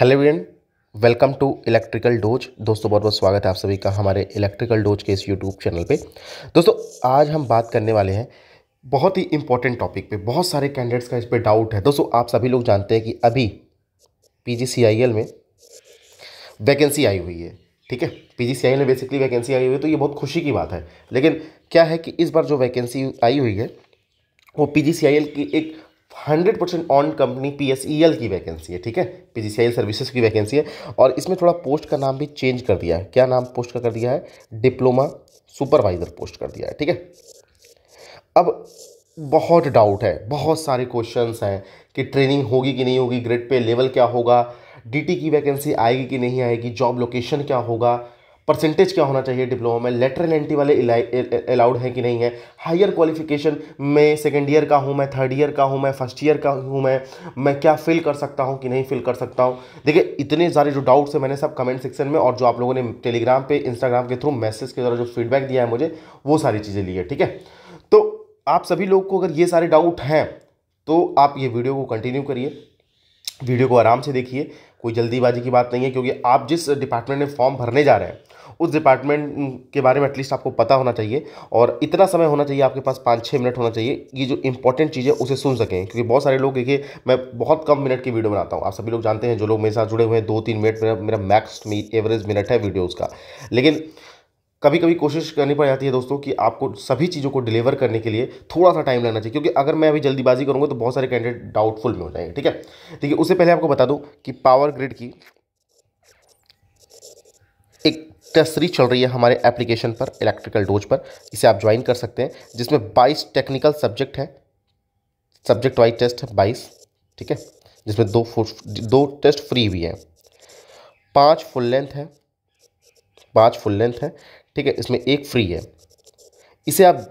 hello everyone welcome to electrical dose दोस्तों बहुत बहुत स्वागत है आप सभी का हमारे इलेक्ट्रिकल डोज के इस यूट्यूब चैनल पे दोस्तों आज हम बात करने वाले हैं बहुत ही इंपॉर्टेंट टॉपिक पे बहुत सारे कैंडिडेट्स का इस पर डाउट है दोस्तों आप सभी लोग जानते हैं कि अभी पी में वैकेंसी आई हुई है ठीक है पीजीसीआईएल में बेसिकली वैकेंसी आई हुई है तो ये बहुत खुशी की बात है लेकिन क्या है कि इस बार जो वैकेंसी आई हुई है वो पी की एक hundred percent own company P S E L की वैकेंसी है ठीक है पी सी एल सर्विसेज की वैकेंसी है और इसमें थोड़ा पोस्ट का नाम भी चेंज कर दिया है क्या नाम पोस्ट का कर दिया है डिप्लोमा सुपरवाइज़र पोस्ट कर दिया है ठीक है अब बहुत डाउट है बहुत सारे क्वेश्चंस हैं कि ट्रेनिंग होगी कि नहीं होगी ग्रेड पे लेवल क्या होगा डीटी की वैकेंसी आएगी कि नहीं आएगी जॉब लोकेशन क्या होगा परसेंटेज क्या होना चाहिए डिप्लोमा में लेटरल एंट्री वाले अलाउड हैं कि नहीं है हायर क्वालिफिकेशन में सेकेंड ईयर का हूँ मैं थर्ड ईयर का हूँ मैं फर्स्ट ईयर का हूँ मैं मैं क्या फिल कर सकता हूँ कि नहीं फिल कर सकता हूँ देखिए इतने सारे जो डाउट्स हैं मैंने सब कमेंट सेक्शन में और जो आप लोगों ने टेलीग्राम पर इंस्टाग्राम के थ्रू मैसेज के द्वारा जो फीडबैक दिया है मुझे वो सारी चीज़ें ली है ठीक है तो आप सभी लोग को अगर ये सारे डाउट हैं तो आप ये वीडियो को कंटिन्यू करिए वीडियो को आराम से देखिए कोई जल्दीबाजी की बात नहीं है क्योंकि आप जिस डिपार्टमेंट में फॉर्म भरने जा रहे हैं उस डिपार्टमेंट के बारे में एटलीस्ट आपको पता होना चाहिए और इतना समय होना चाहिए आपके पास पाँच छः मिनट होना चाहिए ये जो इंपॉर्टेंट चीज़ है उसे सुन सकें क्योंकि बहुत सारे लोग देखिए मैं बहुत कम मिनट की वीडियो बनाता हूँ आप सभी लोग जानते हैं जो लोग मेरे साथ जुड़े हुए हैं दो तीन मिनट मेरा मेरा मैक्स एवरेज मिनट है वीडियोज़ का लेकिन कभी कभी कोशिश करनी पड़ जाती है दोस्तों कि आपको सभी चीज़ों को डिलीवर करने के लिए थोड़ा सा टाइम लगना चाहिए क्योंकि अगर मैं अभी जल्दीबाजी करूँगा तो बहुत सारे कैंडिडेट डाउटफुल में हो जाएंगे ठीक है ठीक है उससे पहले आपको बता दूँ कि पावर ग्रिड की एक टेस्ट सीरीज चल रही है हमारे एप्लीकेशन पर इलेक्ट्रिकल डोज पर इसे आप ज्वाइन कर सकते हैं जिसमें बाईस टेक्निकल सब्जेक्ट है सब्जेक्ट वाइज टेस्ट है बाईस ठीक है जिसमें दो दो टेस्ट फ्री भी हैं पांच फुल लेंथ है पांच फुल लेंथ है ठीक है इसमें एक फ्री है इसे आप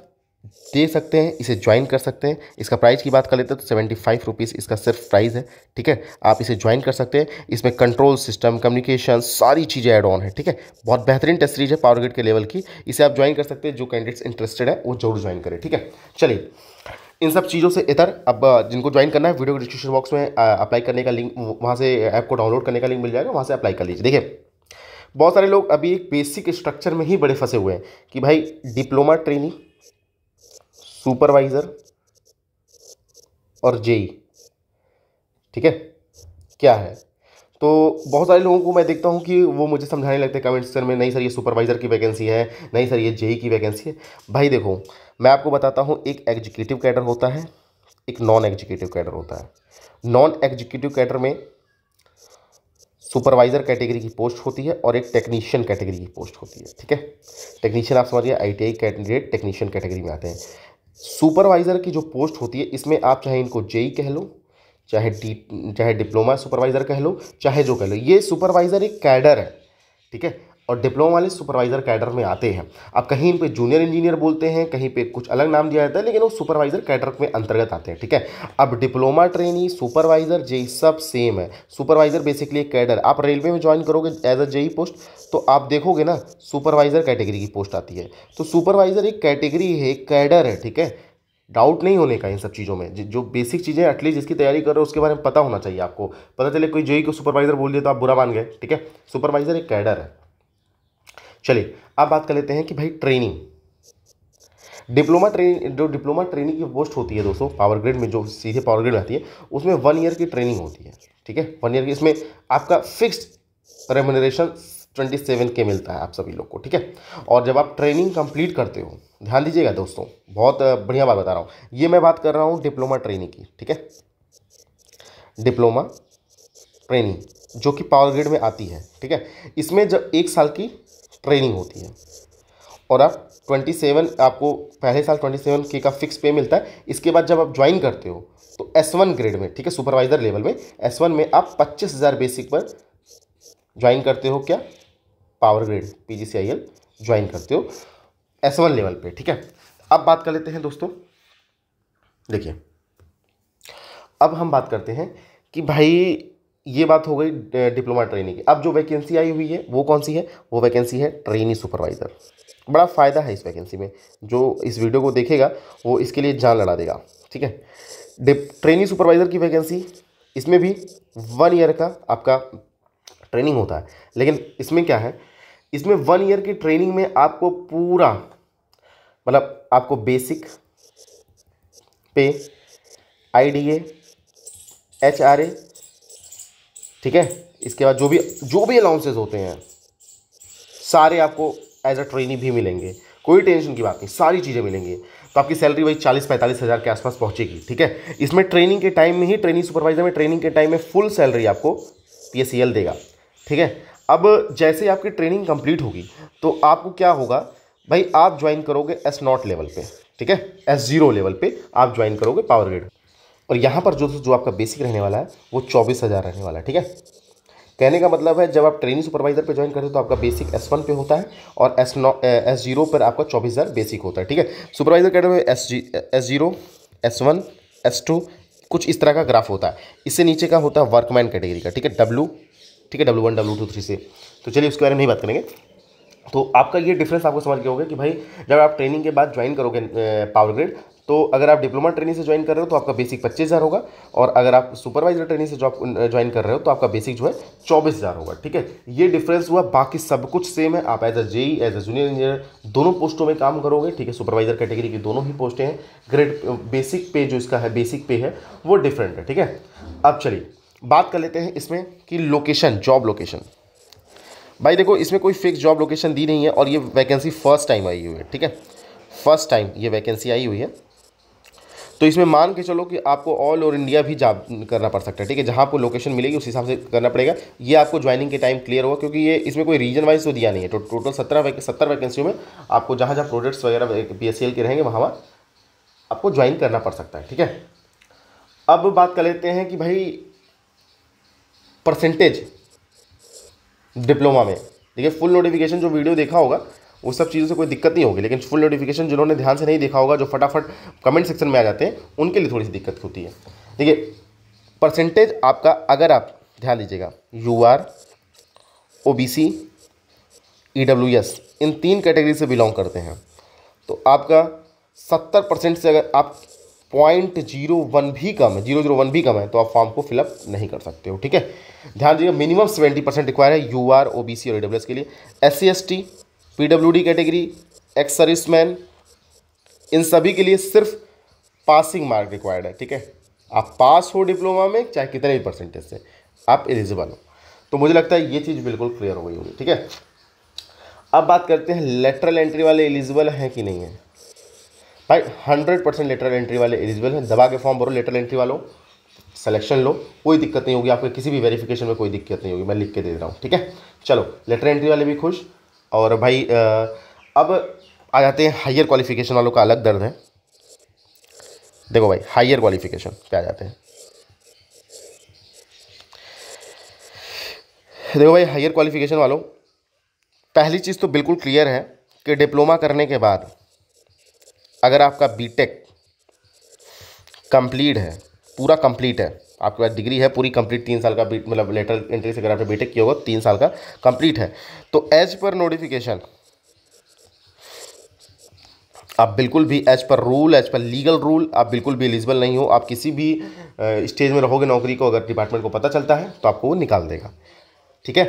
दे सकते हैं इसे ज्वाइन कर सकते हैं इसका प्राइस की बात कर लेते हैं तो सेवेंटी फाइव रुपीज़ इसका सिर्फ प्राइस है ठीक है आप इसे ज्वाइन कर सकते हैं इसमें कंट्रोल सिस्टम कम्युनिकेशन सारी चीज़ें ऐड ऑन है ठीक है बहुत बेहतरीन टेस्ट सीरीज है पावर ग्रिड के लेवल की इसे आप ज्वाइन कर सकते हैं जो कैंडिडेट्स इंटरेस्टेड है वो जरूर ज्वाइन करें ठीक है चलिए इन सब चीज़ों से इतर अब जिनको ज्वाइन करना है वीडियो डिस्क्रिप्शन बॉक्स में अप्लाई करने का लिंक वहाँ से ऐप को डाउनलोड करने का लिंक मिल जाएगा वहाँ से अप्लाई कर लीजिए देखिए बहुत सारे लोग अभी एक बेसिक स्ट्रक्चर में ही बड़े फंसे हुए हैं कि भाई डिप्लोमा ट्रेनिंग सुपरवाइज़र और जेई e e, ठीक है क्या है तो बहुत सारे लोगों को मैं देखता हूँ कि वो मुझे समझाने लगते हैं कमेंट सेक्शन में नहीं सर ये सुपरवाइज़र की वैकेंसी है नहीं सर ये जेई e की वैकेंसी है भाई देखो मैं आपको बताता हूँ एक एग्जीक्यूटिव कैडर होता है एक नॉन एग्जीक्यूटिव कैडर होता है नॉन एग्जीक्यूटिव कैडर में सुपरवाइजर कैटेगरी की पोस्ट होती है और एक टेक्नीशियन कैटेगरी की पोस्ट होती है ठीक है टेक्नीशियन आप समझिए आईटीआई कैंडिडेट टेक्नीशियन कैटेगरी में आते हैं सुपरवाइजर की जो पोस्ट होती है इसमें आप चाहे इनको जेई e कह लो चाहे डी चाहे डिप्लोमा सुपरवाइजर कह लो चाहे जो कह लो ये सुपरवाइजर एक कैडर है ठीक है और डिप्लोमा वाले सुपरवाइज़र कैडर में आते हैं अब कहीं इन पर जूनियर इंजीनियर बोलते हैं कहीं पे कुछ अलग नाम दिया जाता है लेकिन वो सुपरवाइज़र कैडर में अंतर्गत आते हैं ठीक है अब डिप्लोमा ट्रेनी सुपरवाइज़र जेई सब सेम है सुपरवाइज़र बेसिकली कैडर आप रेलवे में ज्वाइन करोगे एज अ जेई पोस्ट तो आप देखोगे ना सुपरवाइज़र कैटेगरी की पोस्ट आती है तो सुपरवाइज़र एक कैटेगरी है कैडर है ठीक है डाउट नहीं होने का इन सब चीज़ों में जो बेसिक चीज़ें एटलीस्ट जिसकी तैयारी कर रहे हो उसके बारे में पता होना चाहिए आपको पता चले कोई ही को सुपरवाइज़र बोल दिया तो आप बुरा मान गए ठीक है सुपरवाइज़र एक कैडर है चलिए अब बात कर लेते हैं कि भाई ट्रेनिंग डिप्लोमा ट्रेनिंग जो डिप्लोमा ट्रेनिंग की पोस्ट होती है दोस्तों पावर ग्रेड में जो सीधे पावर ग्रेड में आती है उसमें वन ईयर की ट्रेनिंग होती है ठीक है वन ईयर की इसमें आपका फिक्स रेमोनरेशन ट्वेंटी सेवन के मिलता है आप सभी लोग को ठीक है और जब आप ट्रेनिंग कंप्लीट करते हो ध्यान दीजिएगा दोस्तों बहुत बढ़िया बात बता रहा हूँ ये मैं बात कर रहा हूँ डिप्लोमा ट्रेनिंग की ठीक है डिप्लोमा ट्रेनिंग जो कि पावर ग्रेड में आती है ठीक है इसमें जब एक साल की ट्रेनिंग होती है और आप 27 आपको पहले साल 27 के का फिक्स पे मिलता है इसके बाद जब आप ज्वाइन करते हो तो S1 ग्रेड में ठीक है सुपरवाइजर लेवल में S1 में आप 25,000 बेसिक पर ज्वाइन करते हो क्या power grade P G join करते हो एस वन लेवल पे ठीक है अब बात कर लेते हैं दोस्तों देखिए अब हम बात करते हैं कि भाई ये बात हो गई डिप्लोमा ट्रेनिंग की अब जो वैकेंसी आई हुई है वो कौन सी है वो वैकेंसी है ट्रेनी सुपरवाइज़र बड़ा फ़ायदा है इस वैकेंसी में जो इस वीडियो को देखेगा वो इसके लिए जान लड़ा देगा ठीक है ट्रेनी सुपरवाइज़र की वैकेंसी इसमें भी वन ईयर का आपका ट्रेनिंग होता है लेकिन इसमें क्या है इसमें वन ईयर की ट्रेनिंग में आपको पूरा मतलब आपको बेसिक पे आर ए ठीक है इसके बाद जो भी जो भी अलाउंसेज होते हैं सारे आपको एज अ ट्रेनी भी मिलेंगे कोई टेंशन की बात नहीं सारी चीज़ें मिलेंगी तो आपकी सैलरी वही चालीस पैंतालीस हज़ार के आसपास पहुंचेगी ठीक है इसमें ट्रेनिंग के टाइम में ही ट्रेनिंग सुपरवाइजर में ट्रेनिंग के टाइम में फुल सैलरी आपको पी देगा ठीक है अब जैसे ही आपकी ट्रेनिंग कंप्लीट होगी तो आपको क्या होगा भाई आप ज्वाइन करोगे एस नॉट लेवल पे ठीक है एस जीरो लेवल पे आप ज्वाइन करोगे पावर ग्रेड और यहाँ पर जो जो आपका बेसिक रहने वाला है वो चौबीस हज़ार रहने वाला है ठीक है कहने का मतलब है जब आप ट्रेनिंग सुपरवाइज़र पे ज्वाइन करते हो तो आपका बेसिक एस वन पे होता है और एस नौ एस जीरो पर आपका चौबीस हज़ार बेसिक होता है ठीक है सुपरवाइज़र कैडर में S G S zero S one S two कुछ इस तरह का ग्राफ होता है इससे नीचे का होता है वर्कमैन कैटेगरी का ठीक है डब्लू ठीक है W one W two three से तो चलिए उसके बारे में नहीं बात करेंगे तो आपका ये डिफरेंस आपको समझ के होगा कि भाई जब आप ट्रेनिंग के बाद ज्वाइन करोगे पावर ग्रिड तो अगर आप डिप्लोमा ट्रेनिंग से ज्वाइन कर रहे हो तो आपका बेसिक पच्चीस हज़ार होगा और अगर आप सुपरवाइजर ट्रेनिंग से जॉब ज्वाइन कर रहे हो तो आपका बेसिक जो है चौबीस हज़ार होगा ठीक है ये डिफरेंस हुआ बाकी सब कुछ सेम है आप as a JE as a junior engineer दोनों पोस्टों में काम करोगे ठीक है सुपरवाइजर कैटेगरी की दोनों ही पोस्टें हैं ग्रेड बेसिक पे जो इसका है बेसिक पे है वो डिफरेंट है ठीक है अब चलिए बात कर लेते हैं इसमें कि लोकेशन जॉब लोकेशन भाई देखो इसमें कोई फिक्स जॉब लोकेशन दी नहीं है और ये वैकेंसी फर्स्ट टाइम आई हुई है ठीक है फर्स्ट टाइम ये वैकेंसी आई हुई है तो इसमें मान के चलो कि आपको ऑल ओवर इंडिया भी जा करना पड़ सकता है ठीक है जहाँ आपको लोकेशन मिलेगी उस हिसाब से करना पड़ेगा ये आपको ज्वाइनिंग के टाइम क्लियर होगा क्योंकि ये इसमें कोई रीजन वाइज तो दिया नहीं है तो टोटल सत्रह सत्तर वैकेंसी में आपको जहाँ जहाँ प्रोजेक्ट्स वगैरह पी के रहेंगे वहाँ वहाँ आपको ज्वाइन करना पड़ सकता है ठीक है अब बात कर लेते हैं कि भाई परसेंटेज डिप्लोमा में देखिए फुल नोटिफिकेशन जो वीडियो देखा होगा वो सब चीज़ों से कोई दिक्कत नहीं होगी लेकिन फुल नोटिफिकेशन जिन्होंने ध्यान से नहीं देखा होगा जो फटाफट कमेंट सेक्शन में आ जाते हैं उनके लिए थोड़ी सी दिक्कत होती है देखिए परसेंटेज आपका अगर आप ध्यान दीजिएगा U R O B C E W S इन तीन कैटेगरी से बिलोंग करते हैं तो आपका सत्तर परसेंट से अगर आप पॉइंट जीरो वन भी कम है जीरो जीरो वन भी कम है तो आप फॉर्म को फिलअप नहीं कर सकते हो ठीक है ध्यान दीजिए मिनिमम सेवेंटी परसेंट रिक्वायर है U R O B C और ई डब्ल्यू एस के लिए S C S T PWD category ex serviceman इन सभी के लिए सिर्फ पासिंग मार्क रिक्वायर्ड है ठीक है आप पास हो डिप्लोमा में चाहे कितने भी परसेंटेज से आप एलिजिबल हो तो मुझे लगता है ये चीज़ बिल्कुल क्लियर हो गई होगी ठीक है अब बात करते हैं लेटरल एंट्री वाले एलिजिबल हैं कि नहीं है भाई हंड्रेड परसेंट लेटरल एंट्री वाले एलिजिबल हैं दबा के फॉर्म भरो लेटरल एंट्री वालों सेलेक्शन लो कोई दिक्कत नहीं होगी आपको किसी भी वेरिफिकेशन में कोई दिक्कत नहीं होगी मैं लिख के दे रहा हूँ ठीक है चलो लेटर एंट्री वाले भी खुश और भाई अब आ जाते हैं हायर क्वालिफिकेशन वालों का अलग दर्द है देखो भाई हायर क्वालिफिकेशन पे आ जाते हैं देखो भाई हायर क्वालिफिकेशन वालों पहली चीज़ तो बिल्कुल क्लियर है कि डिप्लोमा करने के बाद अगर आपका बीटेक कंप्लीट है पूरा कंप्लीट है आपके पास डिग्री है पूरी कंप्लीट तीन साल का बीट मतलब लेटर एंट्री से अगर आपने बीटेक किया होगा तीन साल का कंप्लीट है तो एज पर नोटिफिकेशन आप बिल्कुल भी एज पर रूल एज पर लीगल रूल आप बिल्कुल भी एलिजिबल नहीं हो आप किसी भी स्टेज में रहोगे नौकरी को अगर डिपार्टमेंट को पता चलता है तो आपको वो निकाल देगा ठीक है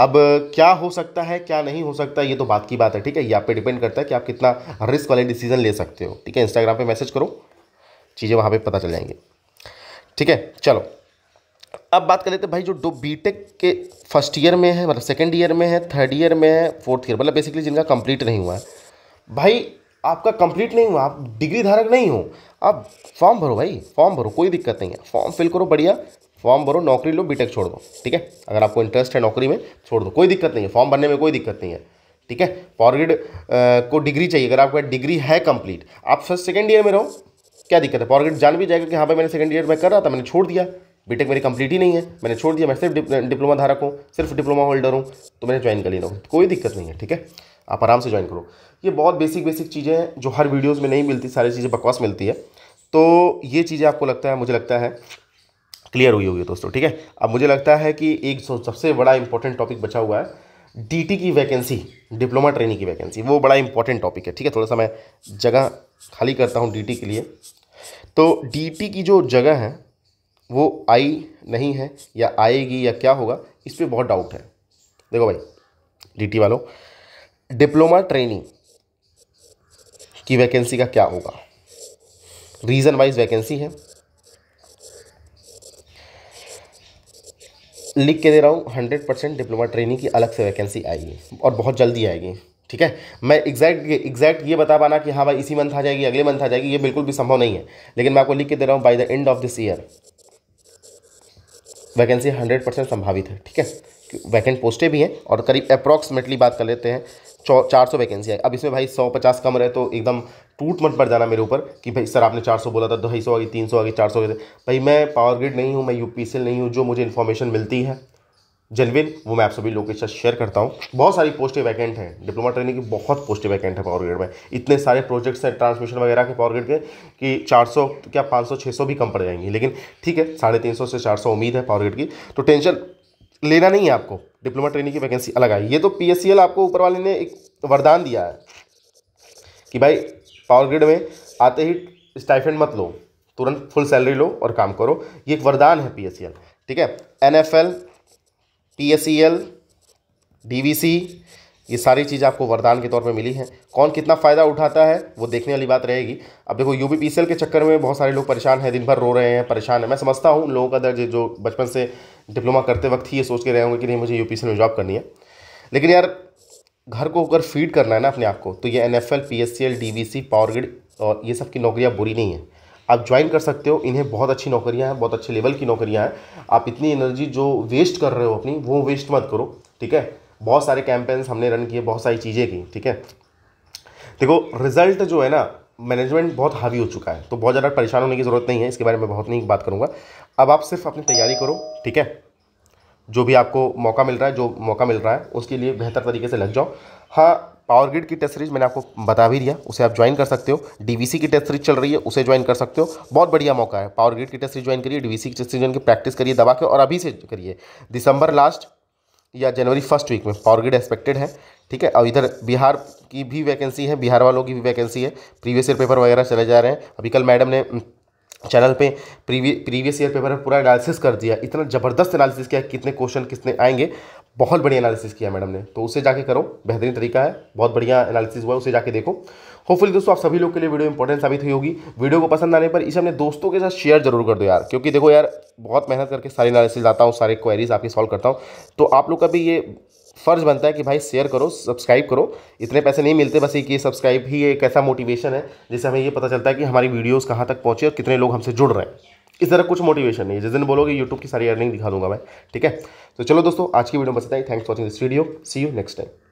अब क्या हो सकता है क्या नहीं हो सकता ये तो बात की बात है ठीक है ये आप पे डिपेंड करता है कि आप कितना रिस्क वाले डिसीजन ले सकते हो ठीक है इंस्टाग्राम पे मैसेज करो चीज़ें वहाँ पे पता चल जाएंगी ठीक है चलो अब बात कर लेते हैं भाई जो दो बीटेक के फर्स्ट ईयर में है मतलब सेकेंड ईयर में है थर्ड ईयर में है फोर्थ ईयर मतलब बेसिकली जिनका कंप्लीट नहीं हुआ है भाई आपका कंप्लीट नहीं हुआ आप डिग्री धारक नहीं हो आप फॉर्म भरो भाई फॉर्म भरो कोई दिक्कत नहीं है फॉर्म फिल करो बढ़िया फॉर्म भरो नौकरी लो बीटेक छोड़ दो ठीक है अगर आपको इंटरेस्ट है नौकरी में छोड़ दो कोई दिक्कत नहीं है फॉर्म भरने में कोई दिक्कत नहीं है ठीक है फॉरग्रेड को डिग्री चाहिए अगर आपका डिग्री है कंप्लीट आप फर्स्ट सेकेंड ईयर में रहो क्या दिक्कत है पॉर्गेट जान भी जाएगा कि हाँ भाई मैंने सेकेंड ईयर में कर रहा था मैंने छोड़ दिया बीटेक मेरी कंप्लीट ही नहीं है मैंने छोड़ दिया मैं सिर्फ डिप्लोमा धारक हूँ सिर्फ डिप्लोमा होल्डर हूँ तो मैंने ज्वाइन कर लेना हूँ कोई दिक्कत नहीं है ठीक है आप आराम से ज्वाइन करो ये बहुत बेसिक बेसिक चीज़ें हैं जो हर वीडियोज़ में नहीं मिलती सारी चीज़ें बकवास मिलती है तो ये चीज़ें आपको लगता है मुझे लगता है क्लियर हुई होगी दोस्तों ठीक है अब मुझे लगता है कि एक सबसे बड़ा इंपॉर्टेंट टॉपिक बचा हुआ है डीटी की वैकेंसी डिप्लोमा ट्रेनिंग की वैकेंसी वो बड़ा इंपॉर्टेंट टॉपिक है ठीक है थोड़ा सा मैं जगह खाली करता हूँ डीटी के लिए तो डी की जो जगह है वो आई नहीं है या आएगी या क्या होगा इस पर बहुत डाउट है देखो भाई डी वालों डिप्लोमा ट्रेनिंग की वैकेंसी का क्या होगा रीज़न वाइज वैकेंसी है लिख के दे रहा हूँ हंड्रेड परसेंट डिप्लोमा ट्रेनिंग की अलग से वैकेंसी आएगी और बहुत जल्दी आएगी ठीक है मैं एग्जैक्ट एग्जैक्ट ये बता पाना कि हाँ भाई इसी मंथ आ जाएगी अगले मंथ आ जाएगी ये बिल्कुल भी संभव नहीं है लेकिन मैं आपको लिख के दे रहा हूँ by the end of this year vacancy hundred percent संभावित है ठीक है वैकेंट पोस्टें भी हैं और करीब अप्रॉक्सीमेटली बात कर लेते हैं चार सौ वैकेंसी है अब इसमें भाई सौ पचास कम रहे तो एकदम टूट मट पड़ जाना मेरे ऊपर कि भाई सर आपने चार सौ बोला था ढाई सौ आ गई तीन सौ आ गई चार सौ भाई मैं पावर ग्रिड नहीं हूँ मैं यू नहीं हूँ जो मुझे इन्फॉर्मेशन मिलती है जेनविन वो मैं आप सभी लोकेशन साथ शेयर करता हूँ बहुत सारी पोस्टें वैकेंट हैं डिप्लोमा ट्रेनिंग की बहुत पोस्टें वैकेंट है पावर ग्रेड में इतने सारे प्रोजेक्ट्स हैं ट्रांसमिशन वगैरह के पावर के कि 400 क्या 500 600 भी कम पड़ जाएंगी लेकिन ठीक है साढ़े तीन से 400 उम्मीद है पावर की तो टेंशन लेना नहीं है आपको डिप्लोमा ट्रेनिंग की वैकेंसी अलग आई ये तो पी आपको ऊपर वाले ने एक वरदान दिया है कि भाई पावर में आते ही स्टाइफेंड मत लो तुरंत फुल सैलरी लो और काम करो ये एक वरदान है पी ठीक है N T S C L D V C ये सारी चीज़ आपको वरदान के तौर पे मिली है कौन कितना फ़ायदा उठाता है वो देखने वाली बात रहेगी अब देखो यू पी के चक्कर में बहुत सारे लोग परेशान हैं दिन भर रो रहे हैं परेशान है मैं समझता हूँ उन लोगों का दर्ज जो बचपन से डिप्लोमा करते वक्त ही ये सोच के रहे होंगे कि नहीं मुझे यू में जॉब करनी है लेकिन यार घर को अगर फीड करना है ना अपने आप को तो ये N F L P S C L D V C power grid और ये सब की नौकरियाँ बुरी नहीं है आप ज्वाइन कर सकते हो इन्हें बहुत अच्छी नौकरियां हैं बहुत अच्छे लेवल की नौकरियां हैं आप इतनी एनर्जी जो वेस्ट कर रहे हो अपनी वो वेस्ट मत करो ठीक है बहुत सारे कैंपेन्स हमने रन किए बहुत सारी चीज़ें की ठीक है देखो रिजल्ट जो है ना मैनेजमेंट बहुत हावी हो चुका है तो बहुत ज़्यादा परेशान होने की ज़रूरत नहीं है इसके बारे में बहुत नहीं बात करूँगा अब आप सिर्फ अपनी तैयारी करो ठीक है जो भी आपको मौका मिल रहा है जो मौका मिल रहा है उसके लिए बेहतर तरीके से लग जाओ हाँ पावर ग्रिड की टेस्ट सीरीज मैंने आपको बता भी दिया उसे आप ज्वाइन कर सकते हो डीवीसी की टेस्ट सीरीज चल रही है उसे ज्वाइन कर सकते हो बहुत बढ़िया मौका है पावर ग्रिड की टेस्ट सीरीज ज्वाइन करिए डीवीसी की टेस्ट सीरीज ज्वाइन की प्रैक्टिस करिए दबा के और अभी से करिए दिसंबर लास्ट या जनवरी फर्स्ट वीक में पावर ग्रिड एक्सपेक्टेड है ठीक है और इधर बिहार की भी वैकेंसी है बिहार वालों की भी वैकेंसी है प्रीवियस ईयर पेपर वगैरह चले जा रहे हैं अभी कल मैडम ने चैनल पे प्रीवियस ईयर पेपर पूरा एनालिसिस कर दिया इतना ज़बरदस्त एनालिसिस किया कितने क्वेश्चन कितने आएंगे बहुत बढ़िया एनालिसिस किया मैडम ने तो उसे जाके करो बेहतरीन तरीका है बहुत बढ़िया एनालिसिस हुआ है उसे जाके देखो होपफुली दोस्तों आप सभी लोग के लिए वीडियो इंपॉर्टेंट साबित हुई होगी वीडियो को पसंद आने पर इसे अपने दोस्तों के साथ शेयर जरूर कर दो यार क्योंकि देखो यार बहुत मेहनत करके सारी एनालिसिस आता हूँ सारे क्वेरीज आपकी सॉल्व करता हूँ तो आप लोग का भी ये फ़र्ज बनता है कि भाई शेयर करो सब्सक्राइब करो इतने पैसे नहीं मिलते बस एक ये सब्सक्राइब ही एक ऐसा मोटिवेशन है जिससे हमें ये पता चलता है कि हमारी वीडियोज़ कहाँ तक पहुँचे और कितने लोग हमसे जुड़ रहे हैं इस तरह कुछ मोटिवेशन नहीं है जिस दिन बोलोगे यूट्यूब की सारी अर्निंग दिखा दूंगा मैं ठीक है तो चलो दोस्तों आज की वीडियो बस इतना thanks for watching this video see you next time